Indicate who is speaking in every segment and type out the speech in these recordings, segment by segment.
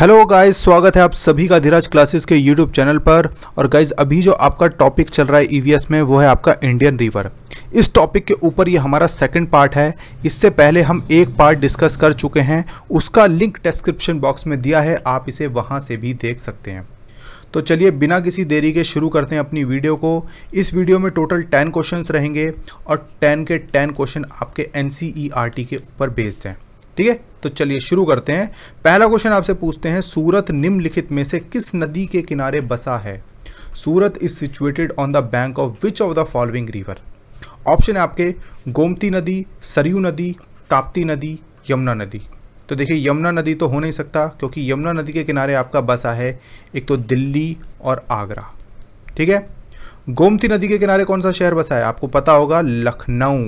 Speaker 1: hello guys स्वागत है आप सभी का धीराज क्लासेस के यूट्यूब चैनल पर और गाइस अभी जो आपका टॉपिक चल रहा है ईवीएस e में वो है आपका इंडियन रिवर इस टॉपिक के ऊपर ये हमारा सेकंड पार्ट है इससे पहले हम एक पार्ट डिस्कस कर चुके हैं उसका लिंक डिस्क्रिप्शन बॉक्स में दिया है आप इसे वहाँ से भी देख सकते हैं तो चलिए बिना किसी देरी के शुरू करते हैं अपनी वीडियो को इस वीडियो में टोटल टेन क्वेश्चन रहेंगे और टेन के टेन क्वेश्चन आपके एन e के ऊपर बेस्ड हैं ठीक है तो चलिए शुरू करते हैं पहला क्वेश्चन आपसे पूछते हैं सूरत निम्नलिखित में से किस नदी के किनारे बसा है Surat is situated on the bank of which of the following river option है आपके गोमती नदी सरयू नदी ताप्ती नदी यमुना नदी तो देखिए यमुना नदी तो हो नहीं सकता क्योंकि यमुना नदी के किनारे आपका बसा है एक तो दिल्ली और आगरा ठीक है गोमती नदी के किनारे कौन सा शहर बसा है आपको पता होगा लखनऊ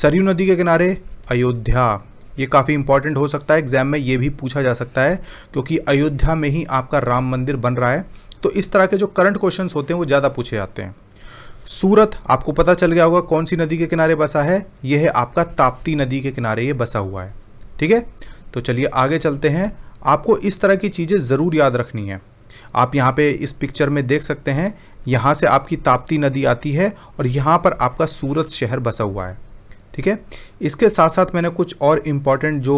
Speaker 1: सरयू नदी के किनारे अयोध्या ये काफ़ी इंपॉर्टेंट हो सकता है एग्जाम में ये भी पूछा जा सकता है क्योंकि अयोध्या में ही आपका राम मंदिर बन रहा है तो इस तरह के जो करंट क्वेश्चन होते हैं वो ज़्यादा पूछे जाते हैं सूरत आपको पता चल गया होगा कौन सी नदी के किनारे बसा है यह है आपका ताप्ती नदी के किनारे ये बसा हुआ है ठीक है तो चलिए आगे चलते हैं आपको इस तरह की चीज़ें ज़रूर याद रखनी है आप यहाँ पे इस पिक्चर में देख सकते हैं यहाँ से आपकी ताप्ती नदी आती है और यहाँ पर आपका सूरत शहर बसा हुआ है ठीक है इसके साथ साथ मैंने कुछ और इम्पॉर्टेंट जो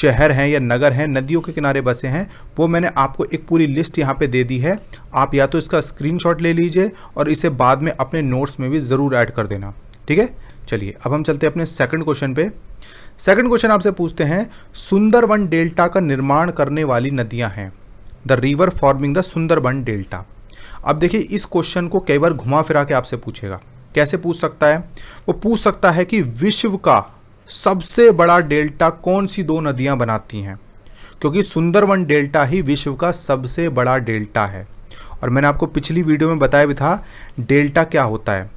Speaker 1: शहर हैं या नगर हैं नदियों के किनारे बसे हैं वो मैंने आपको एक पूरी लिस्ट यहाँ पे दे दी है आप या तो इसका स्क्रीनशॉट ले लीजिए और इसे बाद में अपने नोट्स में भी ज़रूर ऐड कर देना ठीक है चलिए अब हम चलते हैं अपने सेकंड क्वेश्चन पे सेकंड क्वेश्चन आपसे पूछते हैं सुंदरवन डेल्टा का निर्माण करने वाली नदियाँ हैं the river forming the Sundarban delta अब देखिए इस क्वेश्चन को कई बार घुमा फिरा के आपसे पूछेगा कैसे पूछ सकता है वो पूछ सकता है कि विश्व का सबसे बड़ा डेल्टा कौन सी दो नदियां बनाती हैं क्योंकि सुंदरवन डेल्टा ही विश्व का सबसे बड़ा डेल्टा है और मैंने आपको पिछली वीडियो में बताया भी था डेल्टा क्या होता है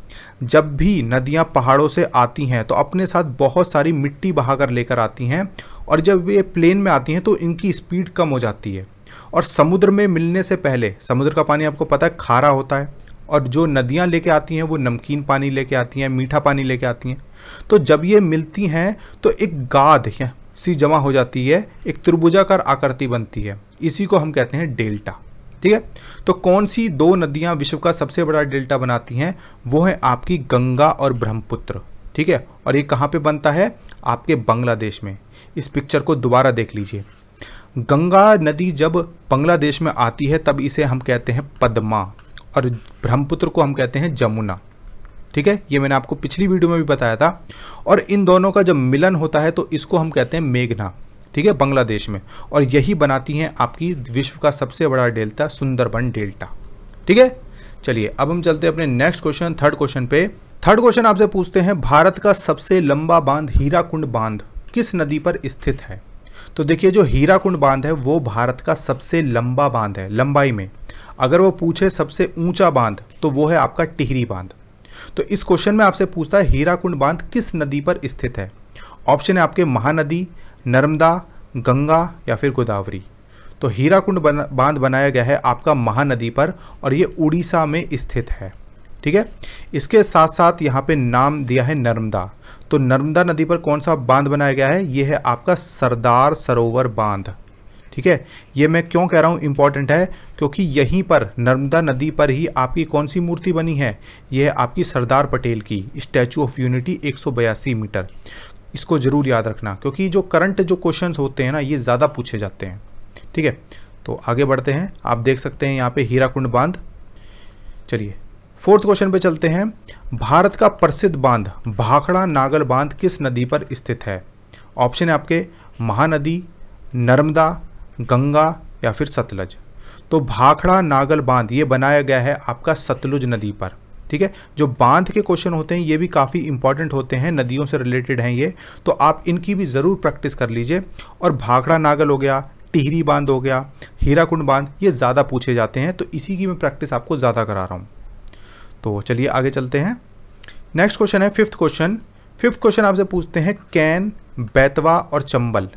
Speaker 1: जब भी नदियाँ पहाड़ों से आती हैं तो अपने साथ बहुत सारी मिट्टी बहाकर लेकर आती हैं और जब ये प्लेन में आती हैं तो इनकी स्पीड कम हो जाती है और समुद्र में मिलने से पहले समुद्र का पानी आपको पता है खारा होता है और जो नदियाँ लेके आती हैं वो नमकीन पानी लेके आती हैं मीठा पानी लेके आती हैं तो जब ये मिलती हैं तो एक गाद सी जमा हो जाती है एक त्रिभुजाकार आकृति बनती है इसी को हम कहते हैं डेल्टा ठीक है तो कौन सी दो नदियाँ विश्व का सबसे बड़ा डेल्टा बनाती हैं वो है आपकी गंगा और ब्रह्मपुत्र ठीक है और ये कहाँ पे बनता है आपके बांग्लादेश में इस पिक्चर को दोबारा देख लीजिए गंगा नदी जब बांग्लादेश में आती है तब इसे हम कहते हैं पद्मा और ब्रह्मपुत्र को हम कहते हैं जमुना ठीक है ये मैंने आपको पिछली वीडियो में भी बताया था और इन दोनों का जब मिलन होता है तो इसको हम कहते हैं मेघना ठीक है बांग्लादेश में और यही बनाती हैं आपकी विश्व का सबसे बड़ा डेल्टा सुंदरबन डेल्टा ठीक है चलिए अब हम चलते हैं अपने नेक्स्ट क्वेश्चन थर्ड क्वेश्चन पे थर्ड क्वेश्चन आपसे पूछते हैं भारत का सबसे लंबा बांध हीराकुंड बांध किस नदी पर स्थित है तो देखिए जो हीराकुंड बांध है वो भारत का सबसे लंबा बांध है लंबाई में अगर वो पूछे सबसे ऊंचा बांध तो वो है आपका टिहरी बांध तो इस क्वेश्चन में आपसे पूछता है हीराकुंड बांध किस नदी पर स्थित है ऑप्शन है आपके महानदी नर्मदा गंगा या फिर गोदावरी तो हीराकुंड बांध बनाया गया है आपका महानदी पर और ये उड़ीसा में स्थित है ठीक है इसके साथ साथ यहाँ पे नाम दिया है नर्मदा तो नर्मदा नदी पर कौन सा बांध बनाया गया है ये है आपका सरदार सरोवर बांध ठीक है ये मैं क्यों कह रहा हूँ इम्पॉर्टेंट है क्योंकि यहीं पर नर्मदा नदी पर ही आपकी कौन सी मूर्ति बनी है यह है आपकी सरदार पटेल की स्टैचू ऑफ यूनिटी एक मीटर इसको ज़रूर याद रखना क्योंकि जो करंट जो क्वेश्चंस होते हैं ना ये ज़्यादा पूछे जाते हैं ठीक है तो आगे बढ़ते हैं आप देख सकते हैं यहाँ पे हीराकुंड बांध चलिए फोर्थ क्वेश्चन पे चलते हैं भारत का प्रसिद्ध बांध भाखड़ा नागल बांध किस नदी पर स्थित है ऑप्शन है आपके महानदी नर्मदा गंगा या फिर सतलज तो भाखड़ा नागल बांध ये बनाया गया है आपका सतलुज नदी पर ठीक है जो बांध के क्वेश्चन होते हैं ये भी काफ़ी इंपॉर्टेंट होते हैं नदियों से रिलेटेड हैं ये तो आप इनकी भी ज़रूर प्रैक्टिस कर लीजिए और भाखड़ा नागल हो गया टिहरी बांध हो गया हीराकुंड बांध ये ज़्यादा पूछे जाते हैं तो इसी की मैं प्रैक्टिस आपको ज़्यादा करा रहा हूँ तो चलिए आगे चलते हैं नेक्स्ट क्वेश्चन है फिफ्थ क्वेश्चन फिफ्थ क्वेश्चन आपसे पूछते हैं कैन बैतवा और चंबल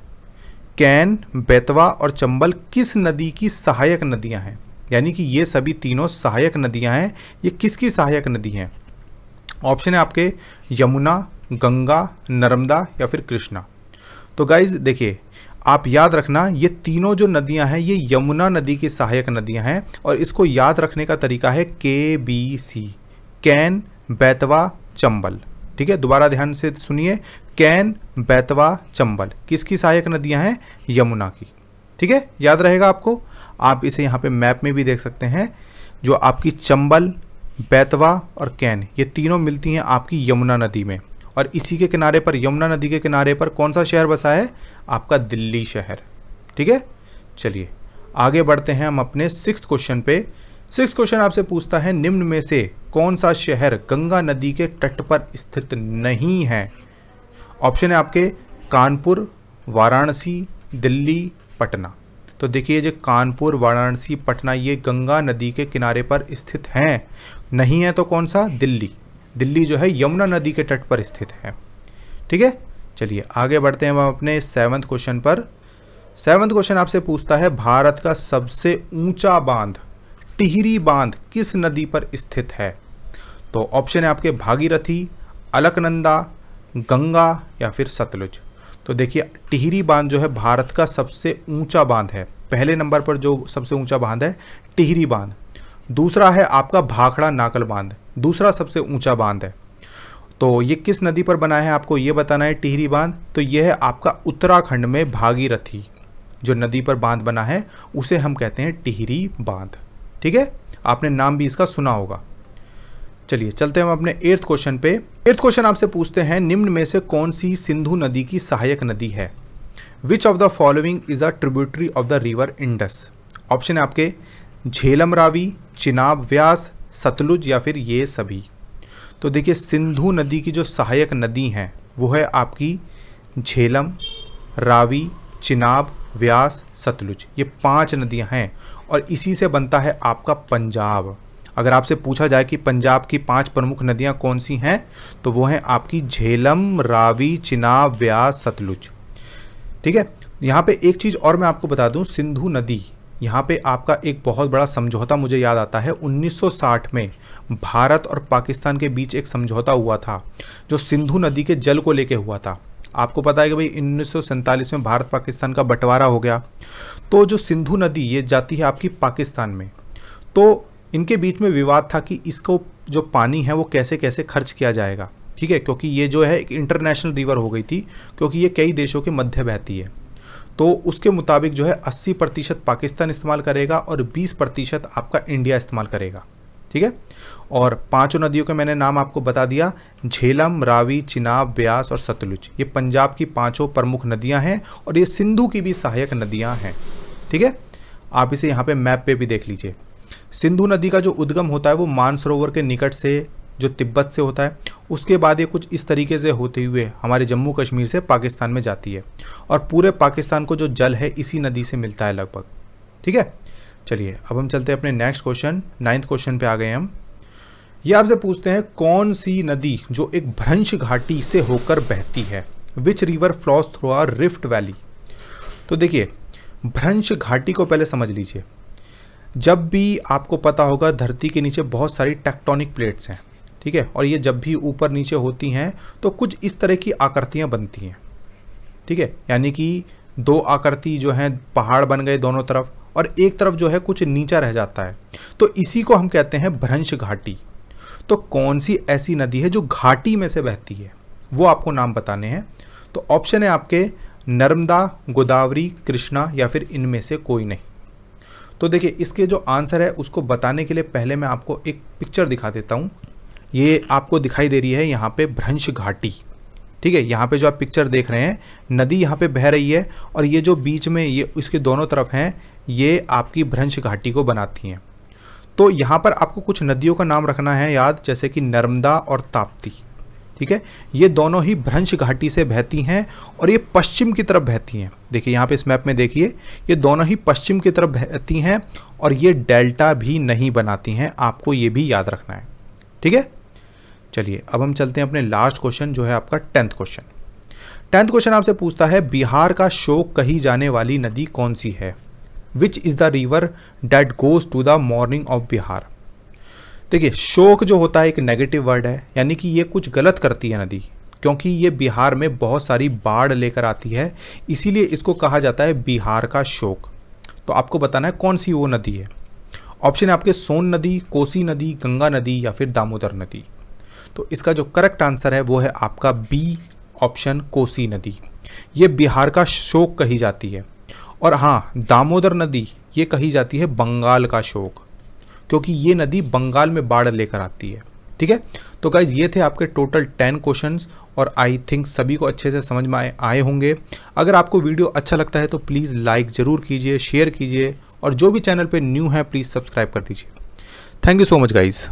Speaker 1: कैन बेतवा और चंबल किस नदी की सहायक नदियां हैं यानी कि ये सभी तीनों सहायक नदियां हैं ये किसकी सहायक नदी हैं ऑप्शन है आपके यमुना गंगा नर्मदा या फिर कृष्णा तो गाइज देखिए आप याद रखना ये तीनों जो नदियां हैं ये यमुना नदी की सहायक नदियां हैं और इसको याद रखने का तरीका है K B C Ken Betwa Chambal ठीक है दोबारा ध्यान से सुनिए कैन बैतवा चंबल किसकी सहायक नदियां हैं यमुना की ठीक है याद रहेगा आपको आप इसे यहाँ पे मैप में भी देख सकते हैं जो आपकी चंबल बैतवा और कैन ये तीनों मिलती हैं आपकी यमुना नदी में और इसी के किनारे पर यमुना नदी के किनारे पर कौन सा शहर बसा है आपका दिल्ली शहर ठीक है चलिए आगे बढ़ते हैं हम अपने सिक्स क्वेश्चन पे सिक्स क्वेश्चन आपसे पूछता है निम्न में से कौन सा शहर गंगा नदी के तट पर स्थित नहीं है ऑप्शन है आपके कानपुर वाराणसी दिल्ली पटना तो देखिए जो कानपुर वाराणसी पटना ये गंगा नदी के किनारे पर स्थित हैं नहीं है तो कौन सा दिल्ली दिल्ली जो है यमुना नदी के तट पर स्थित है ठीक है चलिए आगे बढ़ते हैं हम अपने सेवन्थ क्वेश्चन पर सेवन्थ क्वेश्चन आपसे पूछता है भारत का सबसे ऊंचा बांध टिहरी बांध किस नदी पर स्थित है तो ऑप्शन है आपके भागीरथी अलकनंदा गंगा या फिर सतलुज तो देखिए टिहरी बांध जो है भारत का सबसे ऊंचा बांध है पहले नंबर पर जो सबसे ऊंचा बांध है टिहरी बांध दूसरा है आपका भाखड़ा नाकल बांध दूसरा सबसे ऊंचा बांध है तो ये किस नदी पर बना है आपको ये बताना है टिहरी बांध तो यह है आपका उत्तराखंड में भागीरथी जो नदी पर बांध बना है उसे हम कहते हैं टिहरी बांध ठीक है आपने नाम भी इसका सुना होगा चलिए चलते हैं हम अपने एर्थ क्वेश्चन पे एर्थ क्वेश्चन आपसे पूछते हैं निम्न में से कौन सी सिंधु नदी की सहायक नदी है which of the following is a tributary of the river Indus option है आपके झेलम रावी चिनाब व्यास सतलुज या फिर ये सभी तो देखिए सिंधु नदी की जो सहायक नदी हैं वो है आपकी झेलम रावी चिनाब व्यास सतलुज ये पांच नदियां हैं और इसी से बनता है आपका पंजाब अगर आपसे पूछा जाए कि पंजाब की पांच प्रमुख नदियां कौन सी हैं तो वो हैं आपकी झेलम रावी चिनाब व्यास सतलुज ठीक है यहाँ पे एक चीज़ और मैं आपको बता दूँ सिंधु नदी यहाँ पे आपका एक बहुत बड़ा समझौता मुझे याद आता है 1960 में भारत और पाकिस्तान के बीच एक समझौता हुआ था जो सिंधु नदी के जल को लेके हुआ था आपको पता है कि भाई उन्नीस में भारत पाकिस्तान का बंटवारा हो गया तो जो सिंधु नदी ये जाती है आपकी पाकिस्तान में तो इनके बीच में विवाद था कि इसको जो पानी है वो कैसे कैसे खर्च किया जाएगा ठीक है क्योंकि ये जो है एक इंटरनेशनल रिवर हो गई थी क्योंकि ये कई देशों के मध्य बहती है तो उसके मुताबिक जो है 80 प्रतिशत पाकिस्तान इस्तेमाल करेगा और 20 प्रतिशत आपका इंडिया इस्तेमाल करेगा ठीक है और पांचों नदियों के मैंने नाम आपको बता दिया झेलम रावी चिनाब ब्यास और सतलुज ये पंजाब की पांचों प्रमुख नदियां हैं और ये सिंधु की भी सहायक नदियां हैं ठीक है आप इसे यहाँ पे मैप पे भी देख लीजिए सिंधु नदी का जो उद्गम होता है वो मानसरोवर के निकट से जो तिब्बत से होता है उसके बाद ये कुछ इस तरीके से होते हुए हमारे जम्मू कश्मीर से पाकिस्तान में जाती है और पूरे पाकिस्तान को जो जल है इसी नदी से मिलता है लगभग ठीक है चलिए अब हम चलते हैं अपने नेक्स्ट क्वेश्चन नाइन्थ क्वेश्चन पे आ गए हम ये आपसे पूछते हैं कौन सी नदी जो एक भ्रंश घाटी से होकर बहती है which river flows through a rift valley तो देखिए भ्रंश घाटी को पहले समझ लीजिए जब भी आपको पता होगा धरती के नीचे बहुत सारी टेक्टोनिक प्लेट्स हैं ठीक है और ये जब भी ऊपर नीचे होती हैं तो कुछ इस तरह की आकृतियाँ बनती हैं ठीक है यानी कि दो आकृति जो हैं पहाड़ बन गए दोनों तरफ और एक तरफ जो है कुछ नीचा रह जाता है तो इसी को हम कहते हैं भ्रंश घाटी तो कौन सी ऐसी नदी है जो घाटी में से बहती है वो आपको नाम बताने हैं तो ऑप्शन है आपके नर्मदा गोदावरी कृष्णा या फिर इनमें से कोई नहीं तो देखिए इसके जो आंसर है उसको बताने के लिए पहले मैं आपको एक पिक्चर दिखा देता हूँ ये आपको दिखाई दे रही है यहाँ पे भ्रंश घाटी ठीक है यहाँ पे जो आप पिक्चर देख रहे हैं नदी यहाँ पे बह रही है और ये जो बीच में ये इसके दोनों तरफ हैं ये आपकी भ्रंश घाटी को बनाती हैं तो यहाँ पर आपको कुछ नदियों का नाम रखना है याद जैसे कि नर्मदा और ताप्ती ठीक है ये दोनों ही भ्रंश घाटी से बहती हैं और ये पश्चिम की तरफ बहती हैं देखिए यहाँ पे इस मैप में देखिए ये दोनों ही पश्चिम की तरफ बहती हैं और ये डेल्टा भी नहीं बनाती हैं आपको ये भी याद रखना है ठीक है चलिए अब हम चलते हैं अपने लास्ट क्वेश्चन जो है आपका टेंथ क्वेश्चन टेंथ क्वेश्चन आपसे पूछता है बिहार का शोक कही जाने वाली नदी कौन सी है which is the river that goes to the mourning of Bihar देखिए शोक जो होता है एक नेगेटिव वर्ड है यानी कि ये कुछ गलत करती है नदी क्योंकि ये बिहार में बहुत सारी बाढ़ लेकर आती है इसीलिए इसको कहा जाता है बिहार का शोक तो आपको बताना है कौन सी वो नदी है ऑप्शन है आपके सोन नदी कोसी नदी गंगा नदी या फिर दामोदर नदी तो इसका जो करेक्ट आंसर है वो है आपका बी ऑप्शन कोसी नदी ये बिहार का शोक कही जाती है और हाँ दामोदर नदी ये कही जाती है बंगाल का शोक क्योंकि ये नदी बंगाल में बाढ़ लेकर आती है ठीक है तो गाइज ये थे आपके टोटल टेन क्वेश्चन और आई थिंक सभी को अच्छे से समझ में आए होंगे अगर आपको वीडियो अच्छा लगता है तो प्लीज़ लाइक ज़रूर कीजिए शेयर कीजिए और जो भी चैनल पे न्यू है प्लीज़ सब्सक्राइब कर दीजिए thank you so much guys